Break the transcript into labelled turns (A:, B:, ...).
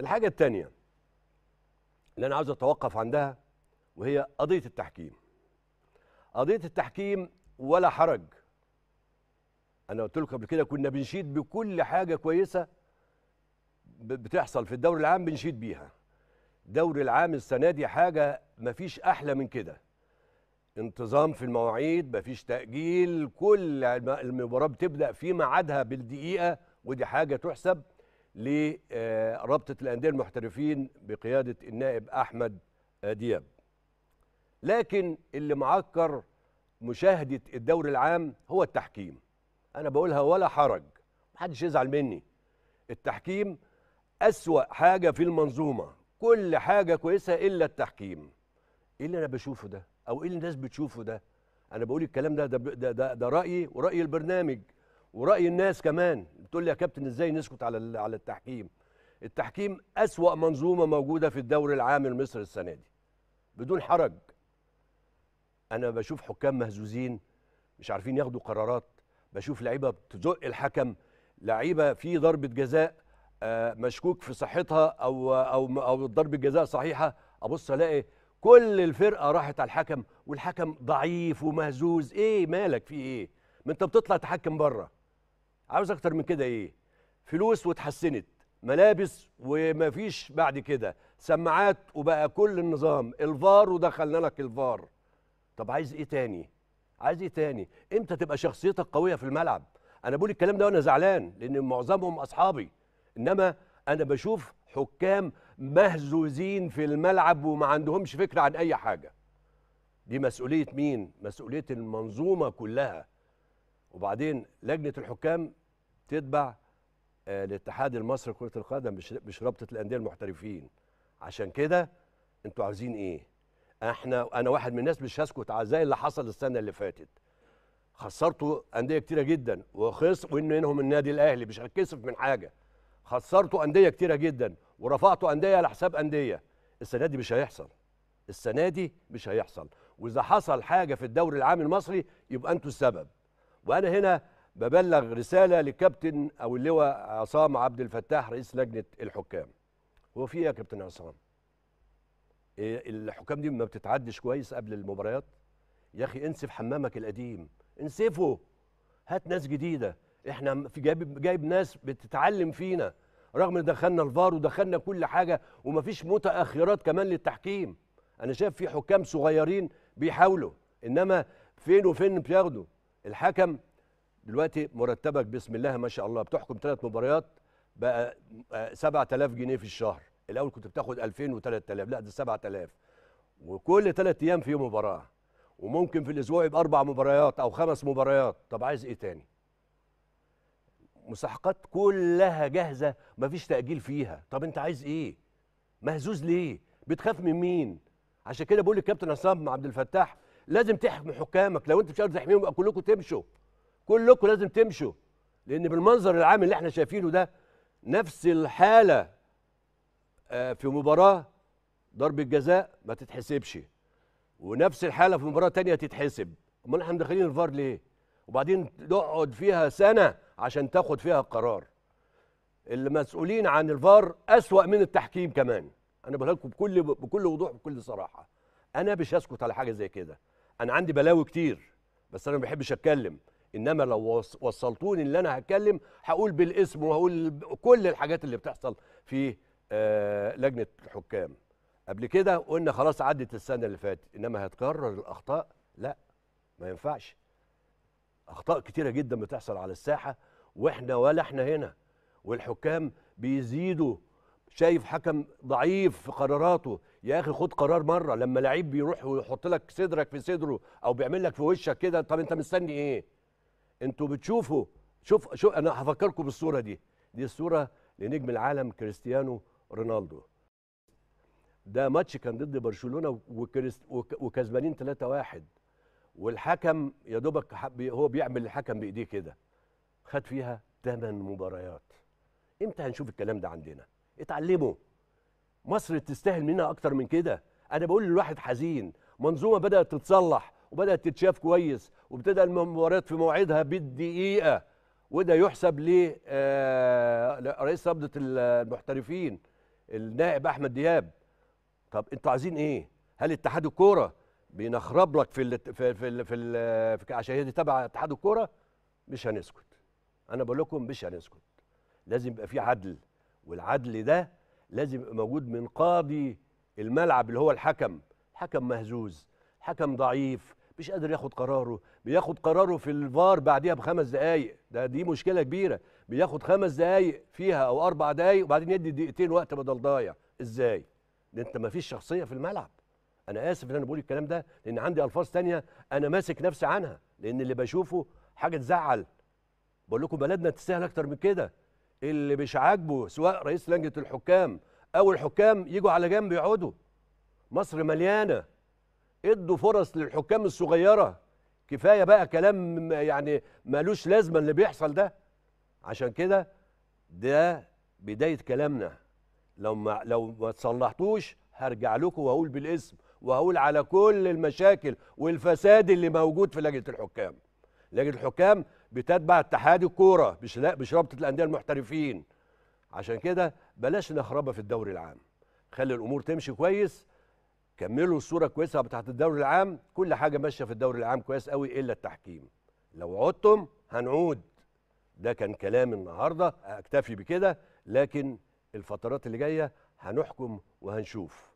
A: الحاجة الثانية اللي أنا عاوز أتوقف عندها وهي قضية التحكيم قضية التحكيم ولا حرج أنا قلت لكم قبل كده كنا بنشيد بكل حاجة كويسة بتحصل في الدوري العام بنشيد بيها دوري العام السنة دي حاجة مفيش أحلى من كده انتظام في المواعيد مفيش تأجيل كل المباراة بتبدأ في ميعادها بالدقيقة ودي حاجة تحسب لرابطه الانديه المحترفين بقياده النائب احمد دياب لكن اللي معكر مشاهده الدوري العام هو التحكيم انا بقولها ولا حرج محدش يزعل مني التحكيم اسوا حاجه في المنظومه كل حاجه كويسه الا التحكيم ايه اللي انا بشوفه ده او ايه اللي الناس بتشوفه ده انا بقول الكلام ده ده ده, ده, ده رايي وراي البرنامج وراي الناس كمان بتقول لي يا كابتن ازاي نسكت على على التحكيم التحكيم اسوا منظومه موجوده في الدوري العام المصري السنه دي بدون حرج انا بشوف حكام مهزوزين مش عارفين ياخدوا قرارات بشوف لعيبه بتزق الحكم لعيبه في ضربه جزاء آه، مشكوك في صحتها او او او ضربه جزاء صحيحه ابص الاقي كل الفرقه راحت على الحكم والحكم ضعيف ومهزوز ايه مالك في ايه ما انت بتطلع تحكم بره عاوز اكتر من كده ايه فلوس واتحسنت ملابس ومفيش بعد كده سماعات وبقى كل النظام الفار ودخلنا لك الفار طب عايز ايه تاني عايز ايه تاني امتى تبقى شخصيتك قويه في الملعب انا بقول الكلام ده وانا زعلان لان معظمهم اصحابي انما انا بشوف حكام مهزوزين في الملعب وما عندهمش فكره عن اي حاجه دي مسؤوليه مين مسؤوليه المنظومه كلها وبعدين لجنه الحكام تتبع آه، الاتحاد المصري لكره القدم مش رابطه الانديه المحترفين عشان كده انتوا عاوزين ايه احنا انا واحد من الناس مش هسكت على زي اللي حصل السنه اللي فاتت خسرتوا انديه كتيره جدا وخس وان منهم النادي الاهلي مش هتكسف من حاجه خسرتوا انديه كتيره جدا ورفعتوا انديه على حساب انديه السنه دي مش هيحصل السنه دي مش هيحصل واذا حصل حاجه في الدوري العام المصري يبقى انتوا السبب وانا هنا ببلغ رساله للكابتن او اللواء عصام عبد الفتاح رئيس لجنه الحكام هو في ايه يا كابتن عصام إيه الحكام دي ما بتتعدش كويس قبل المباريات يا اخي انسف حمامك القديم انسفه هات ناس جديده احنا في جايب جايب ناس بتتعلم فينا رغم ان دخلنا الفار ودخلنا كل حاجه ومفيش متاخرات كمان للتحكيم انا شايف في حكام صغيرين بيحاولوا انما فين وفين بياخدوا الحكم دلوقتي مرتبك بسم الله ما شاء الله بتحكم ثلاث مباريات بقى 7000 آه، جنيه في الشهر الاول كنت بتاخد 2000 و3000 لا ده 7000 وكل ثلاث ايام في مباراه وممكن في الاسبوع يبقى اربع مباريات او خمس مباريات طب عايز ايه تاني مساحقات كلها جاهزه مفيش تاجيل فيها طب انت عايز ايه مهزوز ليه بتخاف من مين عشان كده بقول للكابتن عصام عبد الفتاح لازم تحكم حكامك لو انت مش قادر تحميهم يبقى كلكم تمشوا كلكم لازم تمشوا لان بالمنظر العام اللي احنا شايفينه ده نفس الحاله آه، في مباراه ضربه جزاء ما تتحسبش ونفس الحاله في مباراه تانية تتحسب امال احنا مدخلين الفار ليه وبعدين تقعد فيها سنه عشان تاخد فيها قرار المسؤولين عن الفار اسوا من التحكيم كمان انا بقول لكم بكل بكل وضوح بكل صراحه انا مش هسكت على حاجه زي كده انا عندي بلاوي كتير بس انا ما بحبش اتكلم انما لو وصلتوني ان انا هتكلم هقول بالاسم وهقول كل الحاجات اللي بتحصل في آه، لجنه الحكام قبل كده قلنا خلاص عدت السنه اللي فاتت انما هتكرر الاخطاء لا ما ينفعش اخطاء كتيره جدا بتحصل على الساحه واحنا ولا احنا هنا والحكام بيزيدوا شايف حكم ضعيف في قراراته يا اخي خد قرار مره لما لعيب بيروح ويحط لك صدرك في صدره او بيعمل لك في وشك كده طب انت مستني ايه انتوا بتشوفوا شوف شوف انا هفكركم بالصوره دي دي الصوره لنجم العالم كريستيانو رونالدو ده ماتش كان ضد برشلونه وكريست وكسبانين 3-1 والحكم يا دوبك هو بيعمل الحكم بايديه كده خد فيها 8 مباريات امتى هنشوف الكلام ده عندنا اتعلموا مصر تستاهل منها اكتر من كده انا بقول للواحد حزين منظومه بدات تتصلح وبدات تتشاف كويس وابتدى المباريات في موعدها بالدقيقه وده يحسب لرئيس آه، نبضه المحترفين النائب احمد دياب طب انتوا عايزين ايه هل اتحاد الكوره بينخرب لك في في في, في, في عشان هي دي تبع اتحاد الكوره مش هنسكت انا بقول لكم مش هنسكت لازم يبقى في عدل والعدل ده لازم يبقى موجود من قاضي الملعب اللي هو الحكم حكم مهزوز حكم ضعيف مش قادر ياخد قراره بياخد قراره في الفار بعديها بخمس دقايق ده دي مشكله كبيره بياخد خمس دقايق فيها او اربع دقايق وبعدين يدي دقيقتين وقت بدل ضايع ازاي ده انت ما فيش شخصيه في الملعب انا اسف ان انا بقول الكلام ده لان عندي الفاظ تانية انا ماسك نفسي عنها لان اللي بشوفه حاجه تزعل بقول لكم بلدنا تستاهل اكتر من كده اللي مش عاجبه سواء رئيس لجنه الحكام او الحكام يجوا على جنب يقعدوا مصر مليانه ادوا فرص للحكام الصغيره كفايه بقى كلام يعني ملوش لازمه اللي بيحصل ده عشان كده ده بدايه كلامنا لو ما لو ما تصلحتوش هرجع لكم واقول بالاسم واقول على كل المشاكل والفساد اللي موجود في لجنه الحكام لجنه الحكام بتتبع اتحاد الكوره مش لا مش رابطه الانديه المحترفين عشان كده بلاش نخربها في الدوري العام خلي الامور تمشي كويس كملوا الصوره كويسه بتاعت الدوري العام كل حاجه ماشيه في الدوري العام كويس قوي الا التحكيم لو عدتم هنعود ده كان كلام النهارده اكتفي بكده لكن الفترات اللي جايه هنحكم وهنشوف